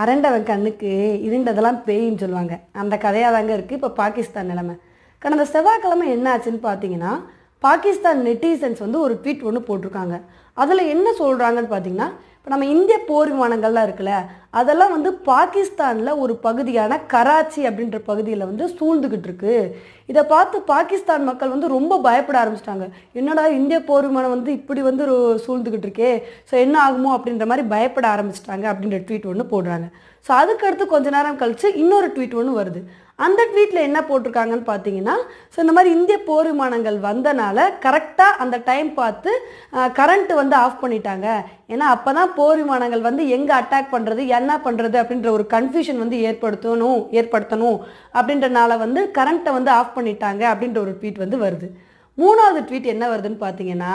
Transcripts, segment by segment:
அரண்டவன் கண்ணுக்கு இருண்டதெல்லாம் பேயின்னு சொல்லுவாங்க அந்த கதையாக தாங்க இருக்குது இப்போ பாகிஸ்தான் நிலமை கடந்த செவ்வாய்க்கிழமை என்ன ஆச்சுன்னு பார்த்தீங்கன்னா பாகிஸ்தான் நெட்டிசன்ஸ் வந்து ஒரு ட்வீட் ஒன்று போட்டிருக்காங்க அதில் என்ன சொல்கிறாங்கன்னு பார்த்தீங்கன்னா இப்போ நம்ம இந்திய போர் விமானங்கள்லாம் இருக்குல்ல அதெல்லாம் வந்து பாகிஸ்தானில் ஒரு பகுதியான கராச்சி அப்படின்ற பகுதியில் வந்து சூழ்ந்துக்கிட்டு இருக்கு இதை பார்த்து பாகிஸ்தான் மக்கள் வந்து ரொம்ப பயப்பட ஆரம்பிச்சிட்டாங்க என்னடா இந்திய போர் விமானம் வந்து இப்படி வந்து ஒரு சூழ்ந்துக்கிட்டு இருக்கே ஸோ என்ன ஆகுமோ அப்படின்ற மாதிரி பயப்பட ஆரம்பிச்சிட்டாங்க அப்படின்ற ட்வீட் ஒன்று போடுறாங்க ஸோ அதுக்கடுத்து கொஞ்ச நேரம் கழித்து இன்னொரு ட்வீட் ஒன்று வருது அந்த ட்வீட்டில் என்ன போட்டிருக்காங்கன்னு பார்த்தீங்கன்னா ஸோ இந்த மாதிரி இந்திய போர் விமானங்கள் வந்தனால கரெக்டாக அந்த டைம் பார்த்து கரண்ட்டு வந்து ஆஃப் பண்ணிட்டாங்க ஏன்னா அப்போ தான் போர் விமானங்கள் வந்து எங்கே அட்டாக் பண்ணுறது என்ன பண்ணுறது அப்படின்ற ஒரு கன்ஃபியூஷன் வந்து ஏற்படுத்தணும் ஏற்படுத்தணும் அப்படின்றனால வந்து கரண்ட்டை வந்து ஆஃப் பண்ணிட்டாங்க அப்படின்ற ஒரு ட்வீட் வந்து வருது மூணாவது ட்வீட் என்ன வருதுன்னு பார்த்தீங்கன்னா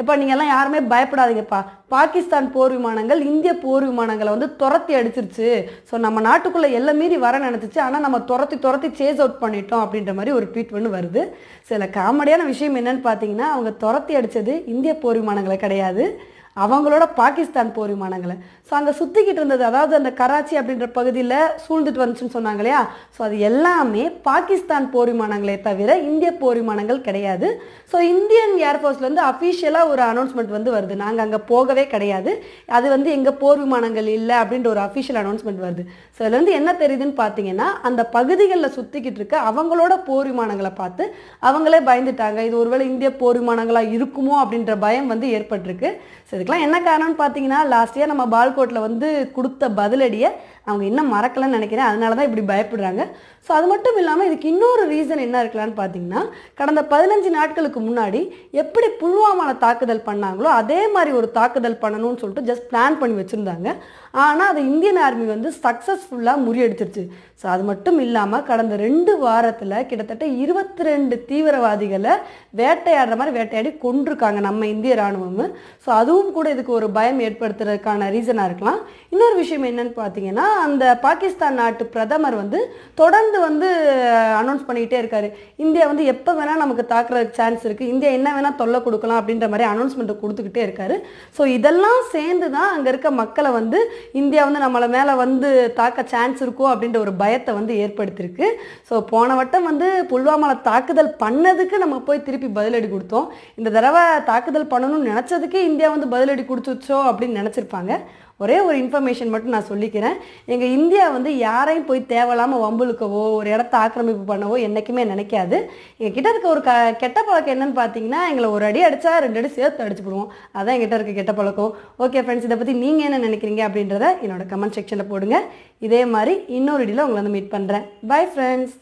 இப்போ நீங்கள்லாம் யாருமே பயப்படாதீங்கப்பா பாகிஸ்தான் போர் விமானங்கள் இந்திய போர் விமானங்களை வந்து துரத்தி அடிச்சிருச்சு ஸோ நம்ம நாட்டுக்குள்ளே எல்லாம் மீறி வர நினச்சிச்சு ஆனால் நம்ம துரத்தி துரத்தி சேஸ் அவுட் பண்ணிட்டோம் அப்படின்ற மாதிரி ஒரு ட்வீட் ஒன்று வருது சில காமெடியான விஷயம் என்னன்னு பார்த்தீங்கன்னா அவங்க துரத்தி அடித்தது இந்திய போர் விமானங்களை கிடையாது அவங்களோட பாகிஸ்தான் போர் விமானங்களை ஸோ அங்கே சுற்றிக்கிட்டு இருந்தது அதாவது அந்த கராச்சி அப்படின்ற பகுதியில் சூழ்ந்துட்டு வந்துச்சுன்னு சொன்னாங்க இல்லையா ஸோ அது எல்லாமே பாகிஸ்தான் போர் விமானங்களே தவிர இந்திய போர் விமானங்கள் கிடையாது ஸோ இந்தியன் ஏர்ஃபோர்ஸ்லேருந்து அஃபிஷியலாக ஒரு அனௌன்ஸ்மெண்ட் வந்து வருது நாங்கள் அங்கே போகவே கிடையாது அது வந்து எங்கள் போர் விமானங்கள் இல்லை அப்படின்ற ஒரு அஃபிஷியல் அனௌன்ஸ்மெண்ட் வருது ஸோ வந்து என்ன தெரியுதுன்னு பார்த்தீங்கன்னா அந்த பகுதிகளில் சுற்றிக்கிட்டு இருக்க அவங்களோட போர் விமானங்களை பார்த்து அவங்களே பயந்துட்டாங்க இது ஒருவேளை இந்திய போர் விமானங்களாக இருக்குமோ அப்படின்ற பயம் வந்து ஏற்பட்டிருக்கு ஸோ பண்ணிக்கலாம் என்ன காரணம்னு பார்த்தீங்கன்னா லாஸ்ட் இயர் நம்ம பால்கோட்டில் வந்து கொடுத்த பதிலடியை அவங்க இன்னும் மறக்கலன்னு நினைக்கிறேன் அதனால தான் இப்படி பயப்படுறாங்க ஸோ அது மட்டும் இல்லாமல் இதுக்கு இன்னொரு ரீசன் என்ன இருக்கலான்னு பார்த்தீங்கன்னா கடந்த பதினஞ்சு நாட்களுக்கு முன்னாடி எப்படி புல்வாமாவில் தாக்குதல் பண்ணாங்களோ அதே மாதிரி ஒரு தாக்குதல் பண்ணணும்னு சொல்லிட்டு ஜஸ்ட் பிளான் பண்ணி வச்சுருந்தாங்க ஆனால் அது இந்தியன் ஆர்மி வந்து சக்ஸஸ்ஃபுல்லாக முறியடிச்சிருச்சு ஸோ அது மட்டும் இல்லாமல் கடந்த ரெண்டு வாரத்தில் கிட்டத்தட்ட இருபத்தி ரெண்டு தீவிரவாதிகளை வேட்டையாடுற மாதிரி வேட்டையாடி கொண்டிருக்காங்க நம்ம இந்திய இராணுவம் ஸோ அதுவும் கூட இதுக்கு ஒரு பயம் ஏற்படுத்துறதுக்கான ரீசனாக இருக்கலாம் இன்னொரு விஷயம் என்னன்னு பார்த்தீங்கன்னா அந்த பாகிஸ்தான் நாட்டு பிரதமர் வந்து தொடர்ந்து வந்து அனௌன்ஸ் பண்ணிக்கிட்டே இருக்காரு இந்தியா வந்து எப்போ வேணால் நமக்கு தாக்குற சான்ஸ் இருக்குது இந்தியா என்ன வேணால் தொல்லை கொடுக்கலாம் அப்படின்ற மாதிரி அனௌன்ஸ்மெண்ட்டை கொடுத்துக்கிட்டே இருக்காரு ஸோ இதெல்லாம் சேர்ந்து தான் அங்கே இருக்க மக்களை வந்து இந்தியா வந்து நம்மளை மேலே வந்து தாக்க சான்ஸ் இருக்கும் அப்படின்ற ஒரு பயத்தை வந்து ஏற்படுத்தியிருக்கு ஸோ போன வட்டம் வந்து புல்வாமாவில் தாக்குதல் பண்ணதுக்கு நம்ம போய் திருப்பி பதிலடி கொடுத்தோம் இந்த தடவை தாக்குதல் பண்ணணும்னு நினச்சதுக்கே இந்தியா வந்து பதிலடி கொடுத்துச்சோ அப்படின்னு நினச்சிருப்பாங்க ஒரே ஒரு இன்ஃபர்மேஷன் மட்டும் நான் சொல்லிக்கிறேன் எங்கள் இந்தியா வந்து யாரையும் போய் தேவையில்லாமல் வம்புழுக்கவோ ஒரு இடத்த ஆக்கிரமிப்பு பண்ணவோ என்றைக்குமே நினைக்காது எங்கள் கிட்ட இருக்க ஒரு க கெட்ட பழக்கம் என்னன்னு பார்த்தீங்கன்னா எங்களை ஒரு அடி அடித்தா ரெண்டு அடி சேர்த்து அடிச்சுப்படுவோம் அதான் எங்கிட்ட இருக்க கெட்ட பழக்கம் ஓகே ஃப்ரெண்ட்ஸ் இதை பற்றி நீங்கள் என்ன நினைக்கிறீங்க அப்படின்றத என்னோட கமெண்ட் செக்ஷனில் போடுங்க இதே மாதிரி இன்னொரு இடியில் உங்களை வந்து மீட் பண்ணுறேன் பை ஃப்ரெண்ட்ஸ்